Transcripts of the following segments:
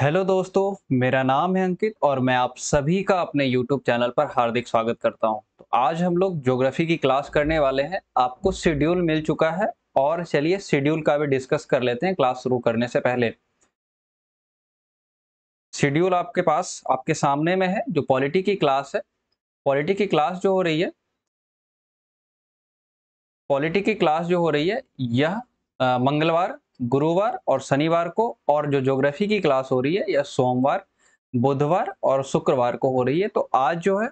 hello दोस्तों मेरा नाम है अंकित और मैं आप सभी का अपने यूट्यूब चैनल पर हार्दिक स्वागत करता हूं तो आज हम लोग ज्योग्राफी की क्लास करने वाले हैं आपको शेड्यूल मिल चुका है और चलिए शेड्यूल का भी डिस्कस कर लेते हैं क्लास शुरू करने से पहले शेड्यूल आपके पास आपके सामने में है जो पॉलिटी की क्लास है पॉलिटी की क्लास जो हो रही है पॉलिटी की क्लास जो हो रही है यह मंगलवार गुरुवार और शनिवार को और जो ज्योग्राफी की क्लास हो रही है यह सोमवार बुधवार और शुक्रवार को हो रही है तो आज जो है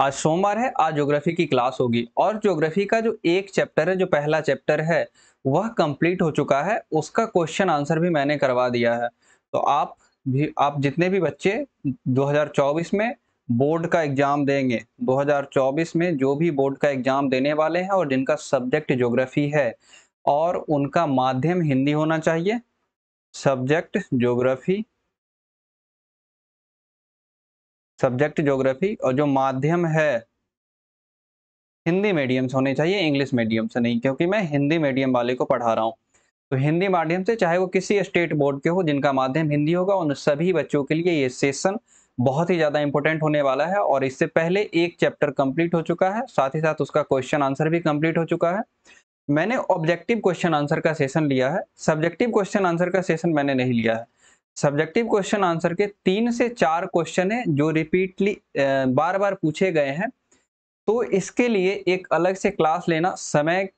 आज सोमवार है आज ज्योग्राफी की क्लास होगी और ज्योग्राफी का जो एक चैप्टर है जो पहला चैप्टर है वह कंप्लीट हो चुका है उसका क्वेश्चन आंसर भी मैंने करवा दिया है तो आप भी आप जितने भी बच्चे 2024 में बोर्ड का एग्जाम देंगे 2024 में जो भी बोर्ड का एग्जाम देने वाले हैं और जिनका सब्जेक्ट ज्योग्राफी है और उनका माध्यम हिंदी होना चाहिए सब्जेक्ट ज्योग्राफी सब्जेक्ट ज्योग्राफी और जो माध्यम है हिंदी मीडियम से होने चाहिए इंग्लिश मीडियम से नहीं क्योंकि मैं हिंदी मीडियम वाले को पढ़ा रहा हूँ तो हिंदी माध्यम से चाहे वो किसी स्टेट बोर्ड के हो जिनका माध्यम हिंदी होगा उन सभी बच्चों के लिए ये सेशन बहुत ही ज़्यादा इंपॉर्टेंट होने वाला है और इससे पहले एक चैप्टर कंप्लीट हो चुका है साथ ही साथ उसका क्वेश्चन आंसर भी कंप्लीट हो चुका है मैंने ऑब्जेक्टिव क्वेश्चन आंसर का सेशन लिया है सब्जेक्टिव क्वेश्चन आंसर का सेशन मैंने नहीं लिया है सब्जेक्टिव क्वेश्चन आंसर के तीन से चार क्वेश्चन है जो रिपीटली बार बार पूछे गए हैं तो इसके लिए एक अलग से क्लास लेना समय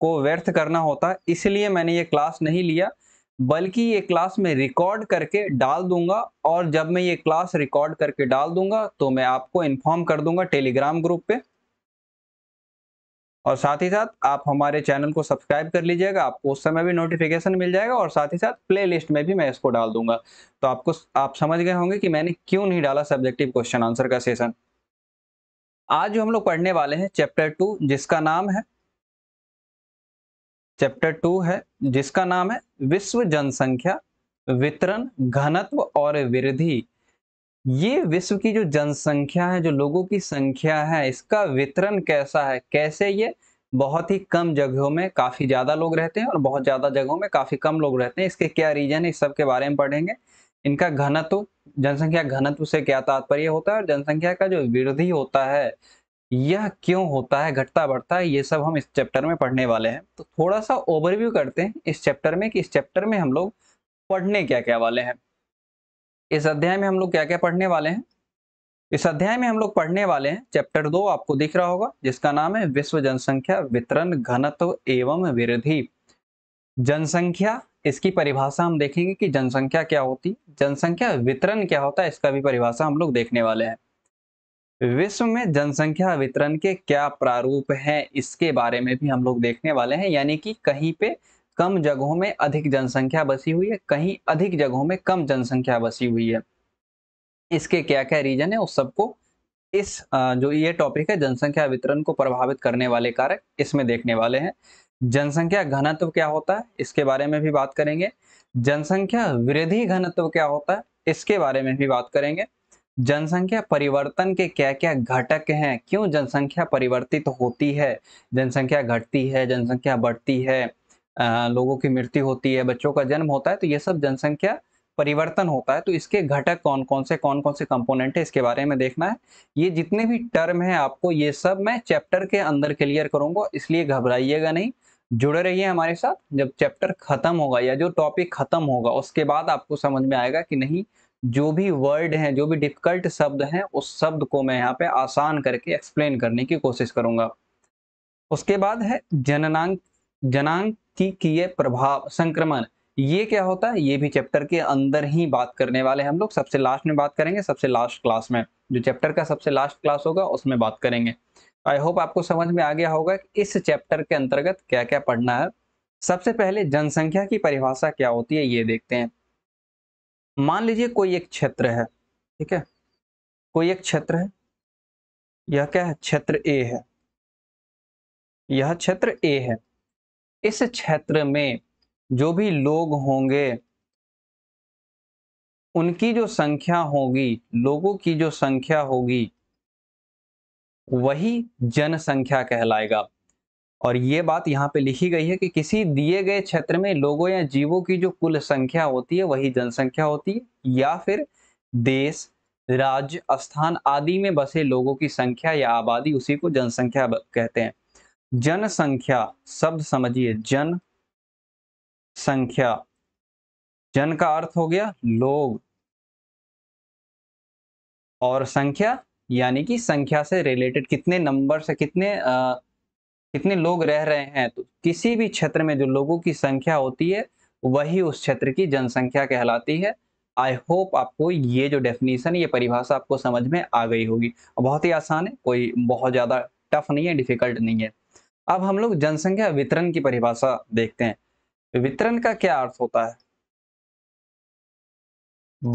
को व्यर्थ करना होता है इसलिए मैंने ये क्लास नहीं लिया बल्कि ये क्लास में रिकॉर्ड करके डाल दूंगा और जब मैं ये क्लास रिकॉर्ड करके डाल दूंगा तो मैं आपको इन्फॉर्म कर दूंगा टेलीग्राम ग्रुप पे और साथ ही साथ आप हमारे चैनल को सब्सक्राइब कर लीजिएगा आपको उस समय भी नोटिफिकेशन मिल जाएगा और साथ ही साथ प्लेलिस्ट में भी मैं इसको डाल दूंगा तो आपको आप समझ गए होंगे कि मैंने क्यों नहीं डाला सब्जेक्टिव क्वेश्चन आंसर का सेशन आज जो हम लोग पढ़ने वाले हैं चैप्टर टू जिसका नाम है चैप्टर टू है जिसका नाम है विश्व जनसंख्या वितरण घनत्व और वृद्धि ये विश्व की जो जनसंख्या है जो लोगों की संख्या है इसका वितरण कैसा है कैसे ये बहुत ही कम जगहों में काफ़ी ज़्यादा लोग रहते हैं और बहुत ज़्यादा जगहों में काफ़ी कम लोग रहते हैं इसके क्या रीजन है इस सब के बारे में पढ़ेंगे इनका घनत्व जनसंख्या घनत्व से क्या तात्पर्य होता है और जनसंख्या का जो वृद्धि होता है यह क्यों होता है घटता बढ़ता है ये सब हम इस चैप्टर में पढ़ने वाले हैं तो थोड़ा सा ओवरव्यू करते हैं इस चैप्टर में कि इस चैप्टर में हम लोग पढ़ने क्या क्या वाले हैं इस अध्याय में हम लोग क्या क्या पढ़ने वाले हैं इस अध्याय में हम लोग पढ़ने वाले हैं चैप्टर दो आपको दिख रहा होगा जिसका नाम है विश्व जनसंख्या वितरण घनत्व एवं वृद्धि जनसंख्या इसकी परिभाषा हम देखेंगे कि जनसंख्या क्या होती जनसंख्या वितरण क्या होता है इसका भी परिभाषा हम लोग देखने वाले हैं विश्व में जनसंख्या वितरण के क्या प्रारूप हैं इसके बारे में भी हम लोग देखने वाले हैं यानी कि कहीं पे कम जगहों में अधिक जनसंख्या बसी हुई है कहीं अधिक जगहों में कम जनसंख्या बसी हुई है इसके क्या क्या रीजन है उस सबको इस जो ये टॉपिक है जनसंख्या वितरण को प्रभावित करने वाले कारक इसमें देखने वाले हैं जनसंख्या घनत्व क्या होता है इसके बारे में भी बात करेंगे जनसंख्या वृद्धि घनत्व क्या होता है इसके बारे में भी बात करेंगे जनसंख्या परिवर्तन के क्या क्या घटक हैं क्यों जनसंख्या परिवर्तित होती है जनसंख्या घटती है जनसंख्या बढ़ती है आ, लोगों की मृत्यु होती है बच्चों का जन्म होता है तो ये सब जनसंख्या परिवर्तन होता है तो इसके घटक कौन कौन से कौन कौन से कंपोनेंट है इसके बारे में देखना है ये जितने भी टर्म है आपको ये सब मैं चैप्टर के अंदर क्लियर करूंगा इसलिए घबराइएगा नहीं जुड़े रहिए हमारे साथ जब चैप्टर खत्म होगा या जो टॉपिक खत्म होगा उसके बाद आपको समझ में आएगा कि नहीं जो भी वर्ड है जो भी डिफिकल्ट शब्द हैं उस शब्द को मैं यहाँ पे आसान करके एक्सप्लेन करने की कोशिश करूंगा उसके बाद है जननांग जनांग की किए प्रभाव संक्रमण ये क्या होता है ये भी चैप्टर के अंदर ही बात करने वाले हम लोग सबसे लास्ट में बात करेंगे सबसे लास्ट क्लास में जो चैप्टर का सबसे लास्ट क्लास होगा उसमें बात करेंगे आई होप आपको समझ में आ गया होगा कि इस चैप्टर के अंतर्गत क्या क्या पढ़ना है सबसे पहले जनसंख्या की परिभाषा क्या होती है ये देखते हैं मान लीजिए कोई एक क्षेत्र है ठीक है कोई एक क्षेत्र है यह क्या है क्षेत्र ए है यह क्षेत्र ए है इस क्षेत्र में जो भी लोग होंगे उनकी जो संख्या होगी लोगों की जो संख्या होगी वही जनसंख्या कहलाएगा और ये बात यहाँ पे लिखी गई है कि किसी दिए गए क्षेत्र में लोगों या जीवों की जो कुल संख्या होती है वही जनसंख्या होती है या फिर देश राज्य स्थान आदि में बसे लोगों की संख्या या आबादी उसी को जनसंख्या कहते हैं जनसंख्या शब्द समझिए जन संख्या जन का अर्थ हो गया लोग और संख्या यानी कि संख्या से रिलेटेड कितने नंबर से कितने आ, कितने लोग रह रहे हैं तो किसी भी क्षेत्र में जो लोगों की संख्या होती है वही उस क्षेत्र की जनसंख्या कहलाती है आई होप आपको ये जो डेफिनेशन ये परिभाषा आपको समझ में आ गई होगी बहुत ही आसान है कोई बहुत ज़्यादा टफ नहीं है डिफिकल्ट नहीं है अब हम लोग जनसंख्या वितरण की परिभाषा देखते हैं वितरण का क्या अर्थ होता है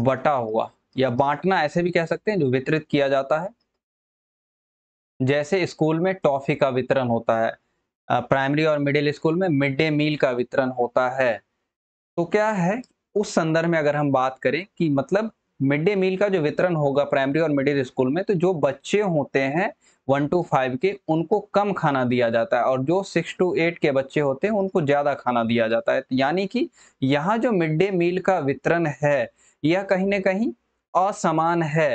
बटा हुआ या बांटना ऐसे भी कह सकते हैं जो वितरित किया जाता है जैसे स्कूल में टॉफी का वितरण होता है प्राइमरी और मिडिल स्कूल में मिड डे मील का वितरण होता है तो क्या है उस संदर्भ में अगर हम बात करें कि मतलब मिड डे मील का जो वितरण होगा प्राइमरी और मिडिल स्कूल में तो जो बच्चे होते हैं वन टू फाइव के उनको कम खाना दिया जाता है और जो सिक्स टू एट के बच्चे होते हैं उनको ज़्यादा खाना दिया जाता है यानी कि यहाँ जो मिड डे मील का वितरण है यह कहीं ना कहीं असमान है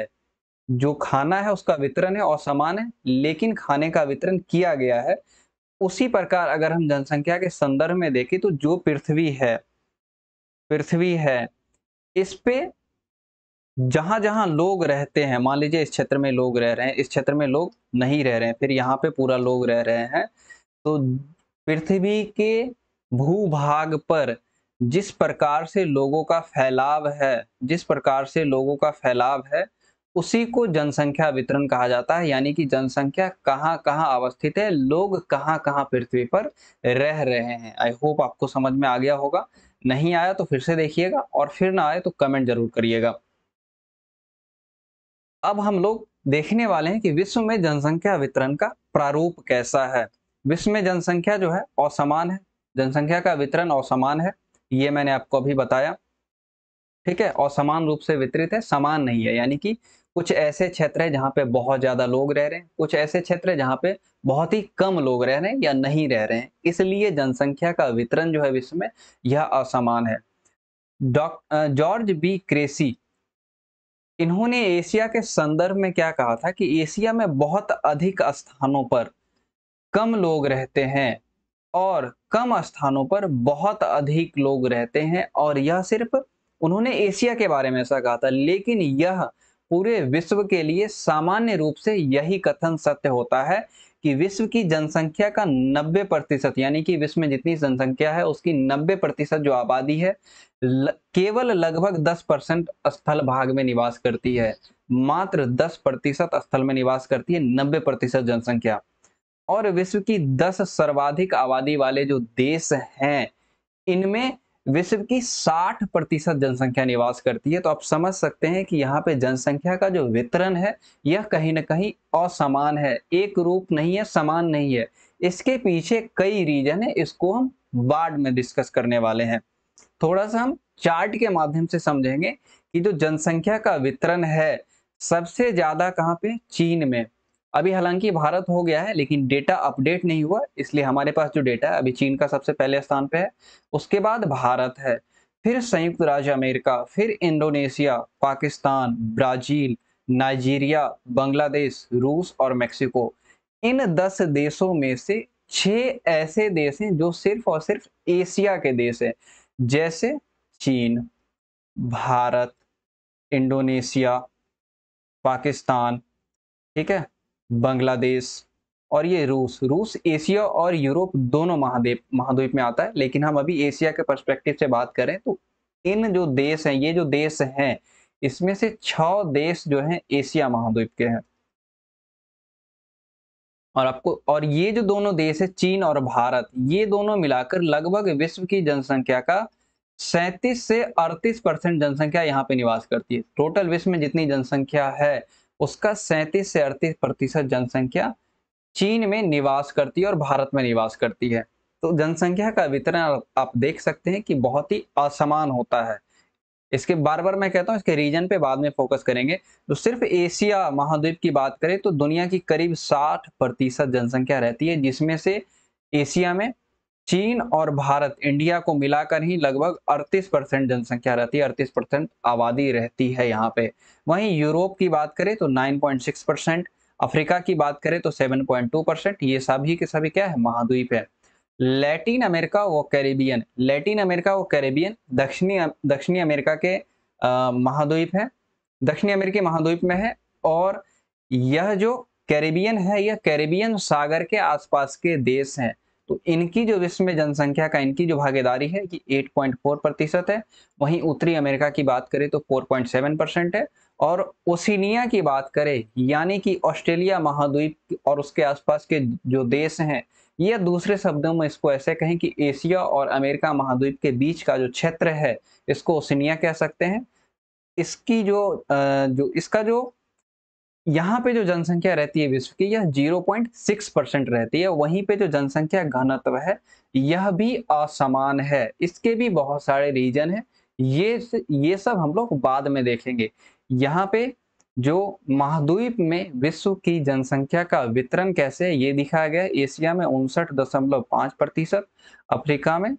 जो खाना है उसका वितरण है असमान है लेकिन खाने का वितरण किया गया है उसी प्रकार अगर हम जनसंख्या के संदर्भ में देखें तो जो पृथ्वी है पृथ्वी है इस पे जहां जहां लोग रहते हैं मान लीजिए इस क्षेत्र में लोग रह रहे हैं इस क्षेत्र में लोग नहीं रह रहे हैं फिर यहाँ पे पूरा लोग रह रहे हैं तो पृथ्वी के भूभाग पर जिस प्रकार से लोगों का फैलाव है जिस प्रकार से लोगों का फैलाव है उसी को जनसंख्या वितरण कहा जाता है यानी कि जनसंख्या कहाँ कहाँ अवस्थित है लोग कहाँ कहाँ पृथ्वी पर रह रहे हैं आई होप आपको समझ में आ गया होगा नहीं आया तो फिर से देखिएगा और फिर ना आए तो कमेंट जरूर करिएगा अब हम लोग देखने वाले हैं कि विश्व में जनसंख्या वितरण का प्रारूप कैसा है विश्व में जनसंख्या जो है असमान है जनसंख्या का वितरण असमान है ये मैंने आपको अभी बताया ठीक है असमान रूप से वितरित है समान नहीं है यानी कि कुछ ऐसे क्षेत्र है जहाँ पे बहुत ज्यादा लोग रह रहे हैं कुछ ऐसे क्षेत्र है जहाँ पे बहुत ही कम लोग रह रहे हैं या नहीं रह रहे हैं इसलिए जनसंख्या का वितरण जो है विश्व में यह असमान है डॉक्टर जॉर्ज बी क्रेसी इन्होंने एशिया के संदर्भ में क्या कहा था कि एशिया में बहुत अधिक स्थानों पर कम लोग रहते हैं और कम स्थानों पर बहुत अधिक लोग रहते हैं और यह सिर्फ उन्होंने एशिया के बारे में ऐसा कहा था लेकिन यह पूरे विश्व के लिए सामान्य रूप से यही कथन सत्य होता है कि विश्व की जनसंख्या का 90 प्रतिशत यानी कि विश्व में जितनी जनसंख्या है उसकी 90 प्रतिशत जो आबादी है केवल लगभग 10 परसेंट स्थल भाग में निवास करती है मात्र 10 प्रतिशत स्थल में निवास करती है 90 प्रतिशत जनसंख्या और विश्व की 10 सर्वाधिक आबादी वाले जो देश हैं इनमें विश्व की 60 प्रतिशत जनसंख्या निवास करती है तो आप समझ सकते हैं कि यहाँ पे जनसंख्या का जो वितरण है यह कहीं ना कहीं असमान है एक रूप नहीं है समान नहीं है इसके पीछे कई रीजन है इसको हम बाद में डिस्कस करने वाले हैं थोड़ा सा हम चार्ट के माध्यम से समझेंगे कि जो जनसंख्या का वितरण है सबसे ज्यादा कहाँ पे चीन में अभी हालांकि भारत हो गया है लेकिन डेटा अपडेट नहीं हुआ इसलिए हमारे पास जो डेटा है अभी चीन का सबसे पहले स्थान पे है उसके बाद भारत है फिर संयुक्त राज्य अमेरिका फिर Indonesia Pakistan Brazil Nigeria Bangladesh रूस और मेक्सिको इन दस देशों में से छह ऐसे देश हैं जो सिर्फ और सिर्फ एशिया के देश हैं जैसे चीन भारत इंडोनेशिया पाकिस्तान ठीक है बांग्लादेश और ये रूस रूस एशिया और यूरोप दोनों महाद्वीप महाद्वीप में आता है लेकिन हम अभी एशिया के परस्पेक्टिव से बात करें तो इन जो देश हैं ये जो देश हैं इसमें से छ देश जो हैं एशिया महाद्वीप के हैं और आपको और ये जो दोनों देश है चीन और भारत ये दोनों मिलाकर लगभग विश्व की जनसंख्या का सैंतीस से अड़तीस परसेंट जनसंख्या यहाँ पे निवास करती है टोटल विश्व में जितनी जनसंख्या है उसका सैंतीस से अड़तीस प्रतिशत जनसंख्या चीन में निवास करती है और भारत में निवास करती है तो जनसंख्या का वितरण आप देख सकते हैं कि बहुत ही असमान होता है इसके बार बार मैं कहता हूँ इसके रीजन पे बाद में फोकस करेंगे तो सिर्फ एशिया महाद्वीप की बात करें तो दुनिया की करीब 60 प्रतिशत जनसंख्या रहती है जिसमें से एशिया में चीन और भारत इंडिया को मिलाकर ही लगभग 38 परसेंट जनसंख्या रहती है 38 परसेंट आबादी रहती है यहाँ पे वहीं यूरोप की बात करें तो 9.6 परसेंट अफ्रीका की बात करें तो 7.2 परसेंट ये सभी के सभी क्या है महाद्वीप है लैटिन अमेरिका व कैरेबियन लैटिन अमेरिका व कैरेबियन दक्षिणी दक्षिणी अमेरिका के महाद्वीप है दक्षिणी अमेरिकी महाद्वीप में है और यह जो कैरेबियन है यह कैरेबियन सागर के आसपास के देश हैं तो इनकी जो विश्व में जनसंख्या का इनकी जो भागीदारी है कि 8.4 प्रतिशत है वहीं उत्तरी अमेरिका की बात करें तो 4.7 परसेंट है और ओसिनिया की बात करें यानी कि ऑस्ट्रेलिया महाद्वीप और उसके आसपास के जो देश हैं ये दूसरे शब्दों में इसको ऐसे कहें कि एशिया और अमेरिका महाद्वीप के बीच का जो क्षेत्र है इसको ओसिनिया कह सकते हैं इसकी जो जो इसका जो यहाँ पे जो जनसंख्या रहती है विश्व की यह 0.6 परसेंट रहती है वहीं पे जो जनसंख्या घनत्व है यह भी असमान है इसके भी बहुत सारे रीजन है ये ये सब हम लोग बाद में देखेंगे यहाँ पे जो महाद्वीप में विश्व की जनसंख्या का वितरण कैसे है ये दिखाया गया एशिया में उनसठ दशमलव पांच प्रतिशत अफ्रीका में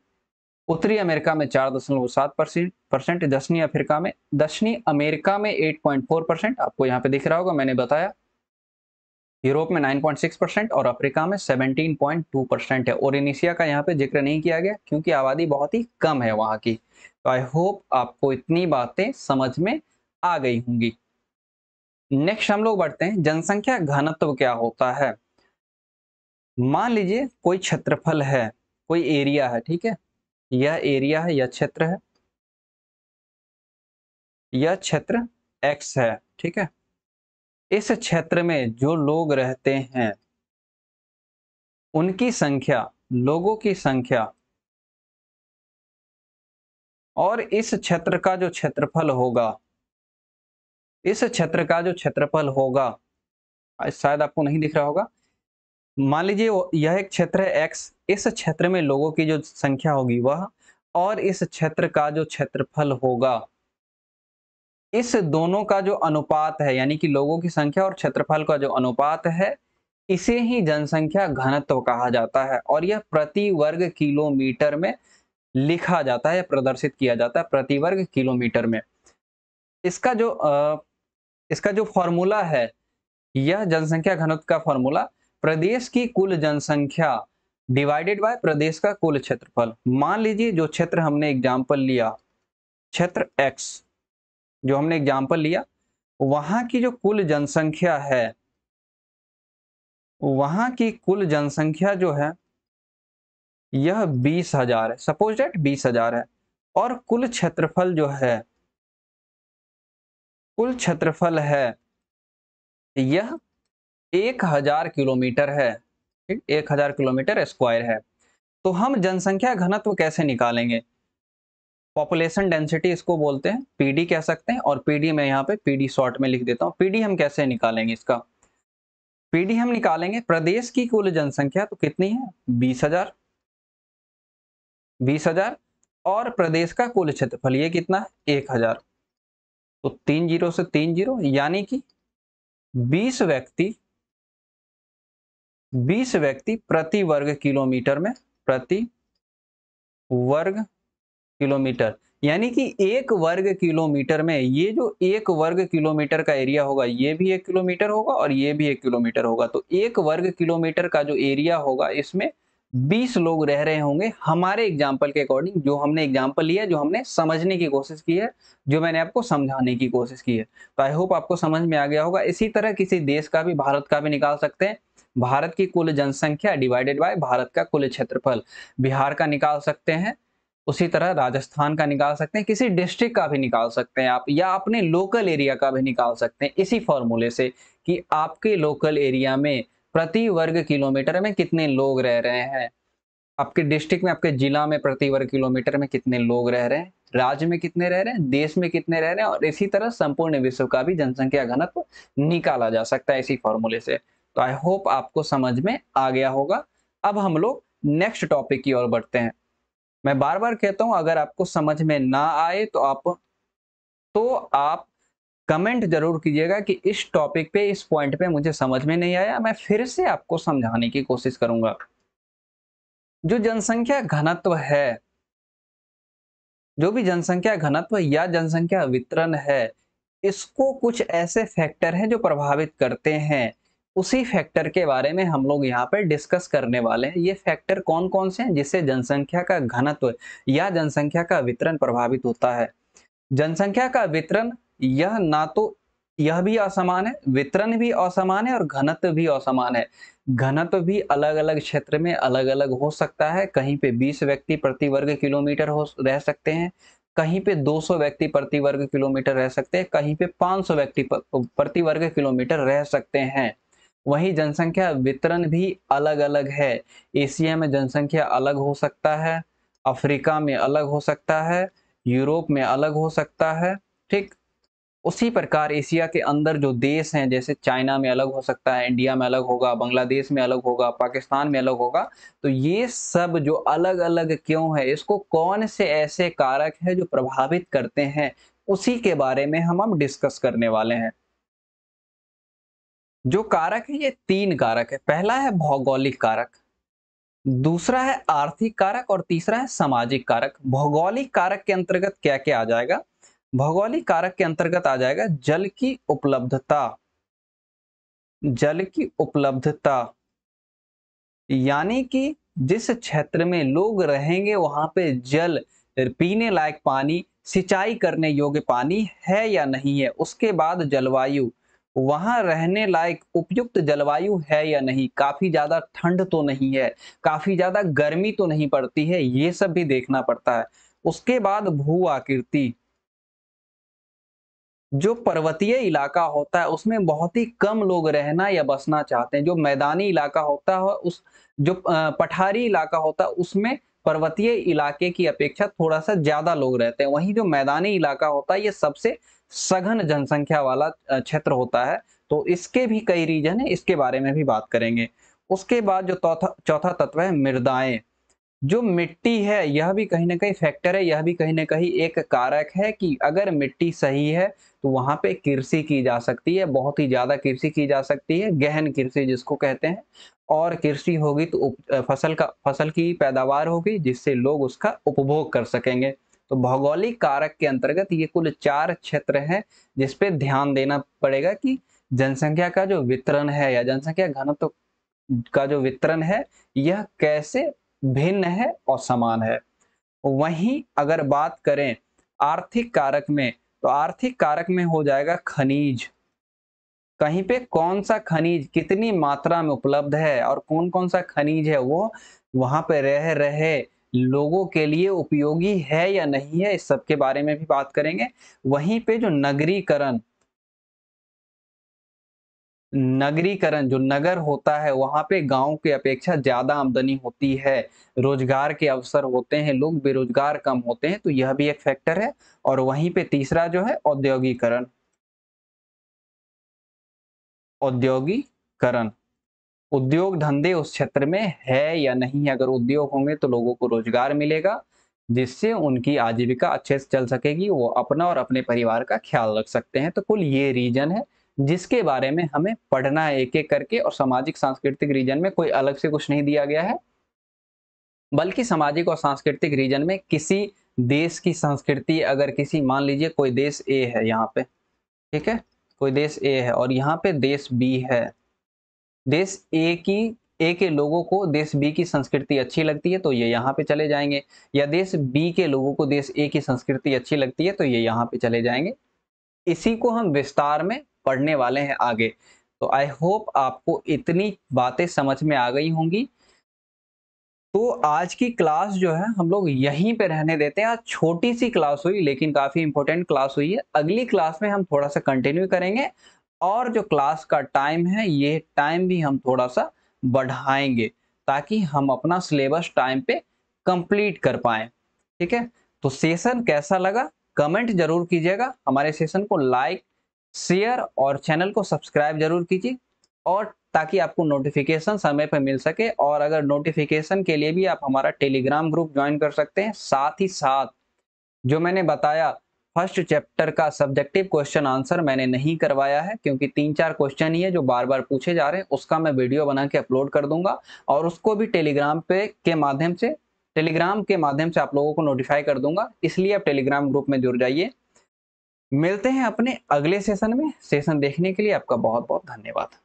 उत्तरी अमेरिका में चार दशमलव सात परसेंट परसेंट दक्षिणी अफ्रीका में दक्षिणी अमेरिका में एट पॉइंट फोर परसेंट आपको यहाँ पे दिख रहा होगा मैंने बताया यूरोप में नाइन पॉइंट सिक्स परसेंट और अफ्रीका में पॉइंट टू परसेंट है और इनिशिया का यहाँ पे जिक्र नहीं किया गया क्योंकि आबादी बहुत ही कम है वहां की तो आई होप आपको इतनी बातें समझ में आ गई होंगी नेक्स्ट हम लोग बढ़ते हैं जनसंख्या घनत्व क्या होता है मान लीजिए कोई क्षेत्रफल है कोई एरिया है ठीक है यह एरिया है यह क्षेत्र है यह क्षेत्र एक्स है ठीक है इस क्षेत्र में जो लोग रहते हैं उनकी संख्या लोगों की संख्या और इस क्षेत्र का जो क्षेत्रफल होगा इस क्षेत्र का जो क्षेत्रफल होगा शायद आपको नहीं दिख रहा होगा मान लीजिए यह एक क्षेत्र है एक्स इस क्षेत्र में लोगों की जो संख्या होगी वह और इस क्षेत्र का जो क्षेत्रफल होगा इस दोनों का जो अनुपात है यानी कि लोगों की संख्या और क्षेत्रफल का जो अनुपात है इसे ही जनसंख्या घनत्व कहा जाता है और यह प्रति वर्ग किलोमीटर में लिखा जाता है प्रदर्शित किया जाता है प्रति वर्ग किलोमीटर में इसका जो इसका जो फॉर्मूला है यह जनसंख्या घनत्व का फॉर्मूला प्रदेश की कुल जनसंख्या डिवाइडेड बाय प्रदेश का कुल क्षेत्रफल मान लीजिए जो क्षेत्र हमने एग्जाम्पल लिया क्षेत्र एक्स जो हमने एग्जाम्पल लिया वहां की जो कुल जनसंख्या है वहां की कुल जनसंख्या जो है यह बीस हजार है सपोज डेट बीस हजार है और कुल क्षेत्रफल जो है कुल क्षेत्रफल है यह एक हजार किलोमीटर है ठीक एक हजार किलोमीटर स्क्वायर है तो हम जनसंख्या घनत्व कैसे निकालेंगे पॉपुलेशन डेंसिटी इसको बोलते हैं पीडी कह सकते हैं और पीडी मैं यहाँ पे पीडी शॉर्ट में लिख देता हूँ पीडी हम कैसे निकालेंगे इसका पीडी हम निकालेंगे प्रदेश की कुल जनसंख्या तो कितनी है बीस हजार बीस हजार और प्रदेश का कुल क्षेत्रफल ये कितना है एक हजार तो तीन जीरो से तीन जीरो यानी कि बीस व्यक्ति बीस व्यक्ति प्रति वर्ग किलोमीटर में प्रति वर्ग किलोमीटर यानी कि एक वर्ग किलोमीटर में ये जो एक वर्ग किलोमीटर का एरिया होगा ये भी एक किलोमीटर होगा और ये भी एक किलोमीटर होगा तो एक वर्ग किलोमीटर का जो एरिया होगा इसमें बीस लोग रह रहे होंगे हमारे एग्जाम्पल के अकॉर्डिंग जो हमने एग्जाम्पल लिया जो हमने समझने की कोशिश की है जो मैंने आपको समझाने की कोशिश की है तो आई होप आपको समझ में आ गया होगा इसी तरह किसी देश का भी भारत का भी निकाल सकते हैं भारत की कुल जनसंख्या डिवाइडेड बाय भारत का कुल क्षेत्रफल बिहार का निकाल सकते हैं उसी तरह राजस्थान का निकाल सकते हैं किसी डिस्ट्रिक्ट का भी निकाल सकते हैं आप या अपने लोकल एरिया का भी निकाल सकते हैं इसी फॉर्मूले से कि आपके लोकल एरिया में प्रति वर्ग किलोमीटर में कितने लोग रह रहे हैं आपके डिस्ट्रिक्ट में आपके जिला में प्रति वर्ग किलोमीटर में कितने लोग रह रहे हैं राज्य में कितने रह रहे हैं देश में कितने रह रहे हैं और इसी तरह संपूर्ण विश्व का भी जनसंख्या घनत्व निकाला जा सकता है इसी फॉर्मूले से तो आई होप आपको समझ में आ गया होगा अब हम लोग नेक्स्ट टॉपिक की ओर बढ़ते हैं मैं बार बार कहता हूं अगर आपको समझ में ना आए तो आप तो आप कमेंट जरूर कीजिएगा कि इस टॉपिक पे इस पॉइंट पे मुझे समझ में नहीं आया मैं फिर से आपको समझाने की कोशिश करूंगा जो जनसंख्या घनत्व है जो भी जनसंख्या घनत्व या जनसंख्या वितरण है इसको कुछ ऐसे फैक्टर हैं जो प्रभावित करते हैं उसी फैक्टर के बारे में हम लोग यहाँ पर डिस्कस करने वाले हैं ये फैक्टर कौन कौन से हैं जिससे जनसंख्या का घनत्व या जनसंख्या का वितरण प्रभावित होता है जनसंख्या का वितरण यह ना तो यह भी असमान है वितरण भी असमान है और घनत्व भी असमान है घनत्व भी अलग अलग क्षेत्र में अलग अलग हो सकता है कहीं पे 20 व्यक्ति प्रति वर्ग किलोमीटर हो रह सकते हैं कहीं पे 200 व्यक्ति प्रति वर्ग किलोमीटर रह सकते हैं कहीं पे 500 व्यक्ति प्रति वर्ग किलोमीटर रह सकते हैं वही जनसंख्या वितरण भी अलग अलग है एशिया में जनसंख्या अलग हो सकता है अफ्रीका में अलग हो सकता है यूरोप में अलग हो सकता है ठीक उसी प्रकार एशिया के अंदर जो देश हैं जैसे चाइना में अलग हो सकता है इंडिया में अलग होगा बांग्लादेश में अलग होगा पाकिस्तान में अलग होगा तो ये सब जो अलग अलग क्यों है इसको कौन से ऐसे कारक है जो प्रभावित करते हैं उसी के बारे में हम हम डिस्कस करने वाले हैं जो कारक है ये तीन कारक है पहला है भौगोलिक कारक दूसरा है आर्थिक कारक और तीसरा है सामाजिक कारक भौगोलिक कारक के अंतर्गत क्या क्या आ जाएगा भौगोलिक कारक के अंतर्गत आ जाएगा जल की उपलब्धता जल की उपलब्धता यानी कि जिस क्षेत्र में लोग रहेंगे वहां पे जल पीने लायक पानी सिंचाई करने योग्य पानी है या नहीं है उसके बाद जलवायु वहां रहने लायक उपयुक्त जलवायु है या नहीं काफी ज्यादा ठंड तो नहीं है काफी ज्यादा गर्मी तो नहीं पड़ती है ये सब भी देखना पड़ता है उसके बाद भू आकृति जो पर्वतीय इलाका होता है उसमें बहुत ही कम लोग रहना या बसना चाहते हैं जो मैदानी इलाका होता है उस जो पठारी इलाका होता है उसमें पर्वतीय इलाके की अपेक्षा थोड़ा सा ज्यादा लोग रहते हैं वहीं जो मैदानी इलाका होता है ये सबसे सघन जनसंख्या वाला क्षेत्र होता है तो इसके भी कई रीजन है इसके बारे में भी बात करेंगे उसके बाद जो चौथा तत्व है मृदाएं जो मिट्टी है यह भी कहीं ना कहीं फैक्टर है यह भी कहीं ना कहीं एक कारक है कि अगर मिट्टी सही है तो वहां पे कृषि की जा सकती है बहुत ही ज्यादा कृषि की जा सकती है गहन कृषि जिसको कहते हैं और कृषि होगी तो फसल का फसल की पैदावार होगी जिससे लोग उसका उपभोग कर सकेंगे तो भौगोलिक कारक के अंतर्गत ये कुल चार क्षेत्र है जिसपे ध्यान देना पड़ेगा कि जनसंख्या का जो वितरण है या जनसंख्या घनत्व तो का जो वितरण है यह कैसे भिन्न है और समान है वहीं अगर बात करें आर्थिक कारक में तो आर्थिक कारक में हो जाएगा खनिज कहीं पे कौन सा खनिज कितनी मात्रा में उपलब्ध है और कौन कौन सा खनिज है वो वहां पे रह रहे लोगों के लिए उपयोगी है या नहीं है इस सब के बारे में भी बात करेंगे वहीं पे जो नगरीकरण नगरीकरण जो नगर होता है वहां पे गांव के अपेक्षा ज्यादा आमदनी होती है रोजगार के अवसर होते हैं लोग बेरोजगार कम होते हैं तो यह भी एक फैक्टर है और वहीं पे तीसरा जो है औद्योगिकरण औद्योगिकरण उद्योग धंधे उस क्षेत्र में है या नहीं अगर उद्योग होंगे तो लोगों को रोजगार मिलेगा जिससे उनकी आजीविका अच्छे से चल सकेगी वो अपना और अपने परिवार का ख्याल रख सकते हैं तो कुल ये रीजन है जिसके बारे में हमें पढ़ना है एक एक करके और सामाजिक सांस्कृतिक रीजन में कोई अलग से कुछ नहीं दिया गया है बल्कि सामाजिक और सांस्कृतिक रीजन में किसी देश की संस्कृति अगर किसी मान लीजिए कोई देश ए है यहाँ पे ठीक है कोई देश ए है और यहाँ पे देश बी है देश ए की ए के लोगों को देश बी की संस्कृति अच्छी लगती है तो ये यहाँ पे चले जाएंगे या देश बी के लोगों को देश ए की संस्कृति अच्छी लगती है तो ये यहाँ पे चले जाएंगे इसी को हम विस्तार में पढ़ने वाले हैं आगे तो आई होप आपको इतनी बातें समझ में आ गई होंगी तो आज की क्लास जो है हम लोग यहीं पे रहने देते हैं आज छोटी सी क्लास हुई लेकिन काफ़ी इंपॉर्टेंट क्लास हुई है अगली क्लास में हम थोड़ा सा कंटिन्यू करेंगे और जो क्लास का टाइम है ये टाइम भी हम थोड़ा सा बढ़ाएंगे ताकि हम अपना सिलेबस टाइम पे कंप्लीट कर पाए ठीक है तो सेशन कैसा लगा कमेंट जरूर कीजिएगा हमारे सेशन को लाइक शेयर और चैनल को सब्सक्राइब जरूर कीजिए और ताकि आपको नोटिफिकेशन समय पर मिल सके और अगर नोटिफिकेशन के लिए भी आप हमारा टेलीग्राम ग्रुप ज्वाइन कर सकते हैं साथ ही साथ जो मैंने बताया फर्स्ट चैप्टर का सब्जेक्टिव क्वेश्चन आंसर मैंने नहीं करवाया है क्योंकि तीन चार क्वेश्चन ही है जो बार बार पूछे जा रहे हैं उसका मैं वीडियो बना के अपलोड कर दूंगा और उसको भी टेलीग्राम पे के माध्यम से टेलीग्राम के माध्यम से आप लोगों को नोटिफाई कर दूंगा इसलिए आप टेलीग्राम ग्रुप में जुड़ जाइए मिलते हैं अपने अगले सेशन में सेशन देखने के लिए आपका बहुत बहुत धन्यवाद